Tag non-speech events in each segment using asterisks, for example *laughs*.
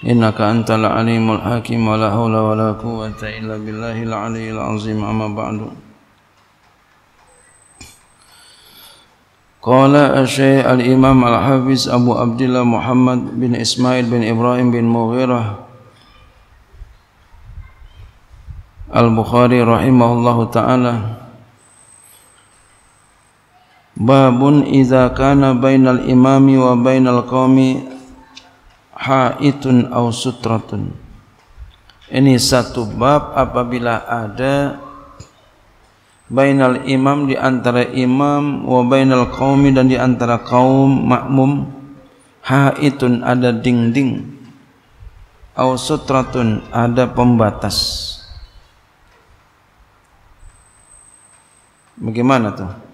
إنك أنت العليم الحكيم ولا حول ولا قوة إلا بالله العلي العظيم أما بعد قال الشيخ الإمام الحافظ أبو عبد الله محمد بن إسماعيل بن إبراهيم بن مغيرة البخاري رحمه الله تعالى باب إذا كان بين الإمام وبين القوم haitun au sutratun ini satu bab apabila ada bainal imam di antara imam wa bainal qaumi dan di antara kaum makmum haitun ada dinding au sutratun ada pembatas bagaimana tuh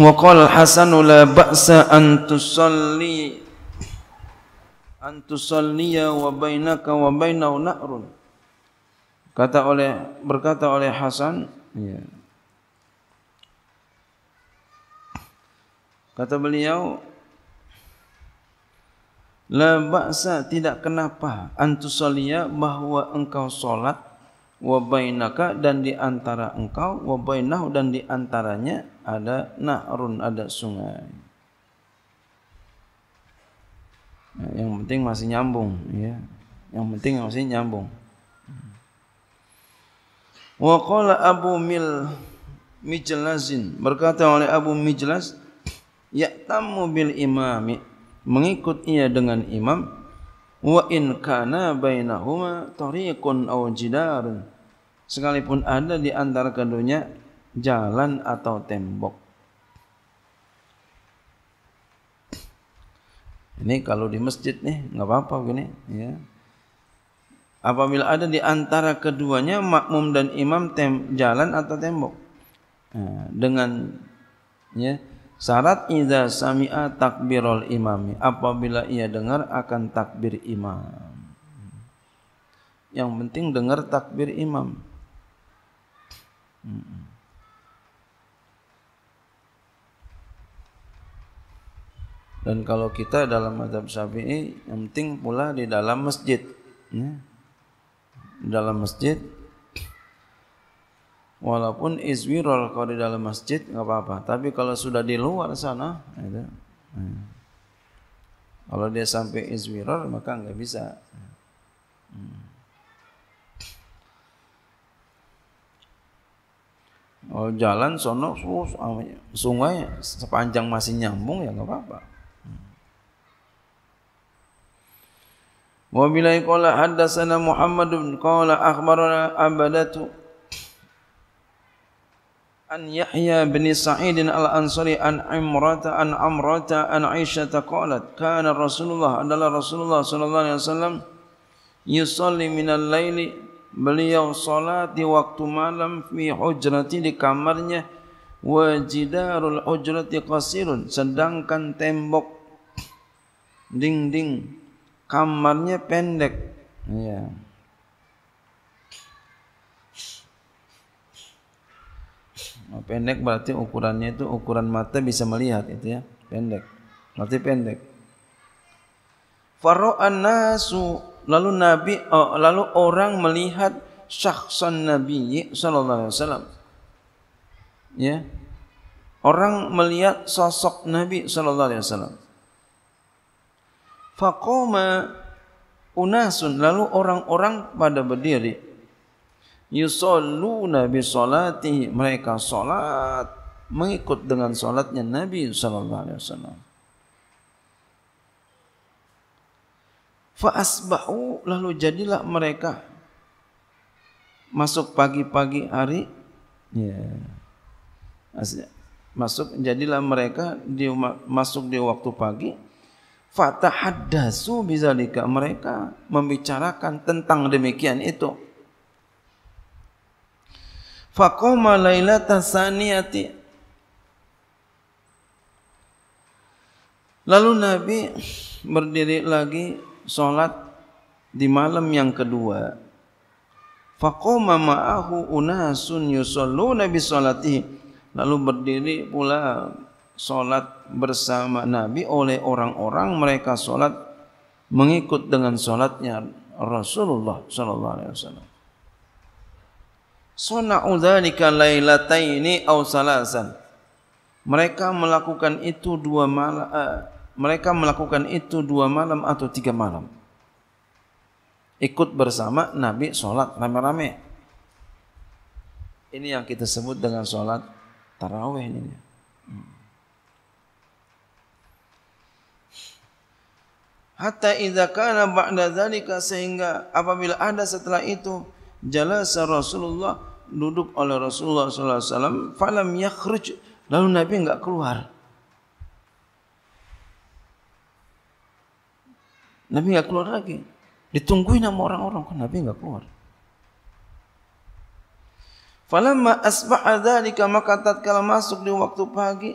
wa qala hasan la ba'sa an tusalli an tusalliya wa bainaka wa bainau na'run kata oleh berkata oleh hasan ya. kata beliau la ba'sa tidak kenapa an tusalliya bahwa engkau salat wabainaka dan di antara engkau wabainahu dan di antaranya ada nahrun ada sungai. Nah, yang penting masih nyambung ya. Yang penting masih nyambung. Wa qala Abu Mil Mijlazin berkata oleh Abu Mijlaz ya tamu bil imami mengikut ia dengan imam wa in kana bainahuma tariqun aw jidar sekalipun ada di antara keduanya jalan atau tembok ini kalau di masjid nih enggak apa-apa gini ya apabila ada di antara keduanya makmum dan imam tem jalan atau tembok nah, dengan ya Syarat iza sami'a takbirul imami Apabila ia dengar akan takbir imam Yang penting dengar takbir imam hmm. Dan kalau kita dalam madhab syafi'i Yang penting pula di dalam masjid ya. Dalam masjid Walaupun iswiral kalau di dalam masjid nggak apa-apa, tapi kalau sudah di luar sana, itu, eh. kalau dia sampai iswiral maka nggak bisa. Hmm. Kalau jalan sono oh, sungai sepanjang masih nyambung ya nggak apa-apa. Hmm. Wa bilai qala haddasana Muhammad bin qala akhbarana abadatu an Yahya bin Sa'id al Ansari an Imrata an Amrata an Aisyah taqalat kana Rasulullah adalah Rasulullah sallallahu alaihi wasallam yusalli min al-laili beliau salat di waktu malam fi hujrati di kamarnya wa jidarul hujrati qasirun sedangkan tembok dinding kamarnya pendek ya yeah. pendek berarti ukurannya itu ukuran mata bisa melihat itu ya pendek berarti pendek faro nasu lalu nabi oh lalu orang melihat syakhsan nabi sallallahu alaihi wasallam ya orang melihat sosok nabi sallallahu alaihi wasallam faqama unasun lalu orang-orang pada berdiri yusalluna Nabi salatihi mereka salat mengikut dengan salatnya Nabi saw. alaihi fa asbahu lalu jadilah mereka masuk pagi-pagi hari ya yeah. masuk jadilah mereka di, masuk di waktu pagi fatahaddasu bizalika mereka membicarakan tentang demikian itu faqama lailatan saniyati Lalu Nabi berdiri lagi solat di malam yang kedua. Faqama ma'ahu unasun yusalluna Nabi solatih. Lalu berdiri pula solat bersama Nabi oleh orang-orang mereka solat mengikut dengan solatnya Rasulullah sallallahu alaihi wasallam. Sona'u dhalika laylataini au salasan. Mereka melakukan itu dua malam uh, mereka melakukan itu dua malam atau tiga malam. Ikut bersama Nabi solat rame-rame. Ini yang kita sebut dengan solat taraweh ini. Hatta idza kana ba'da dzalika sehingga apabila ada setelah itu jalasa Rasulullah duduk oleh Rasulullah sallallahu alaihi wasallam falam yakhruj lalu Nabi enggak keluar Nabi enggak keluar lagi ditungguin sama orang-orang kan Nabi enggak keluar falamma asbaha dzalika maka tatkala masuk di waktu pagi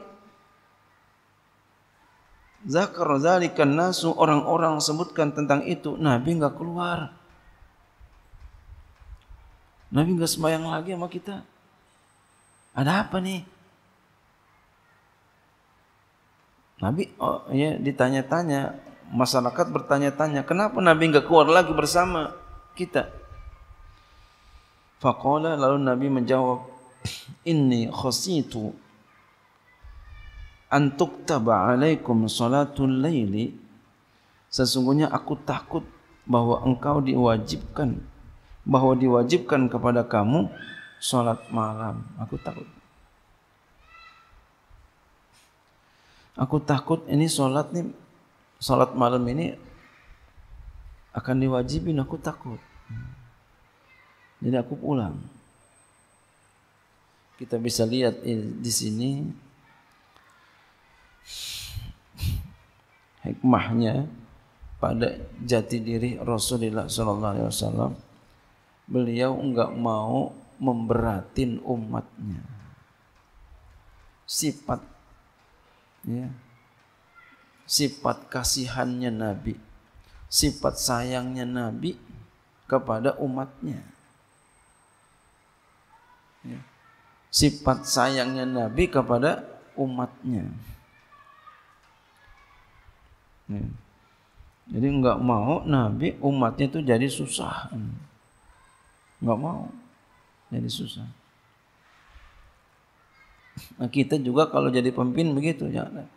zakar dzalika nasu orang-orang sebutkan tentang itu Nabi enggak keluar Nabi enggak sembahyang lagi sama kita. Ada apa nih? Nabi oh, ya ditanya-tanya, masyarakat bertanya-tanya, kenapa Nabi enggak keluar lagi bersama kita? Faqala lalu Nabi menjawab, "Inni khasitu an tuktaba 'alaikum salatul laili." Sesungguhnya aku takut bahwa engkau diwajibkan bahwa diwajibkan kepada kamu salat malam. Aku takut. Aku takut ini salat nih salat malam ini akan diwajibin. Aku takut. Jadi aku pulang. Kita bisa lihat eh, di sini hikmahnya pada jati diri Rasulullah sallallahu alaihi wasallam beliau enggak mau memberatin umatnya. Sifat ya. Sifat kasihannya Nabi, sifat sayangnya Nabi kepada umatnya. Ya. Sifat sayangnya Nabi kepada umatnya. Ya. Jadi enggak mau Nabi umatnya itu jadi susah. Hmm. Enggak mau. Jadi susah. Nah, kita juga kalau jadi pemimpin begitu, jangan ya.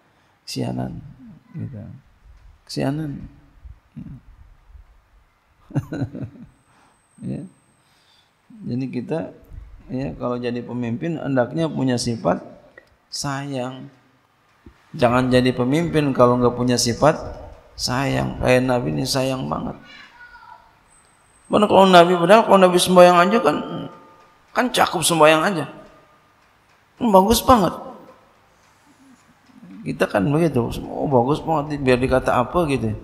kesianan. Gitu. Kesianan. *laughs* ya. Jadi kita ya kalau jadi pemimpin hendaknya punya sifat sayang. Jangan jadi pemimpin kalau enggak punya sifat sayang. Kayak Nabi ini sayang banget. Mana kalau Nabi benar, kalau Nabi sembahyang aja kan kan cakup sembahyang aja. Kan bagus banget. Kita kan begitu, oh bagus banget biar dikata apa gitu. Ya.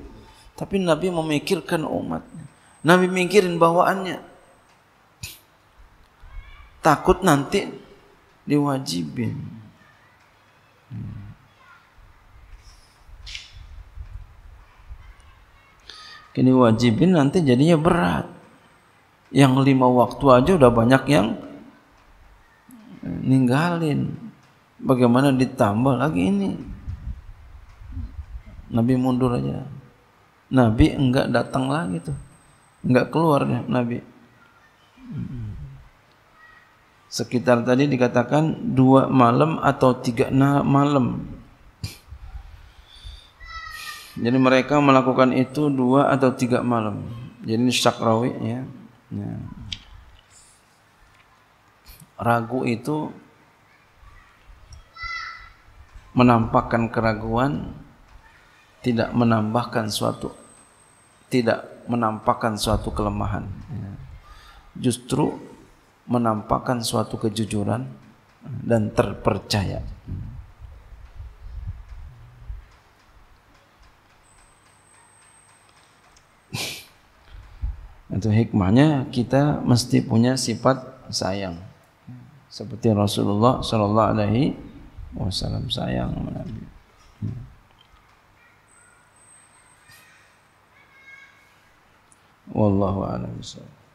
Tapi Nabi memikirkan umat. Nabi mikirin bawaannya. Takut nanti diwajibin. Kini wajibin nanti jadinya berat. yang lima waktu aja udah banyak yang ninggalin bagaimana ditambah lagi ini Nabi mundur aja Nabi enggak datang lagi tuh enggak keluar ya Nabi sekitar tadi dikatakan dua malam atau tiga malam jadi mereka melakukan itu dua atau tiga malam jadi ini syakrawi ya Ya. Ragu itu menampakkan keraguan tidak menambahkan suatu tidak menampakkan suatu kelemahan ya. justru menampakkan suatu kejujuran dan terpercaya. Itu hikmahnya kita mesti punya sifat sayang. Seperti Rasulullah sallallahu alaihi wasallam sayang Nabi. Wallahu a'lam bishawab.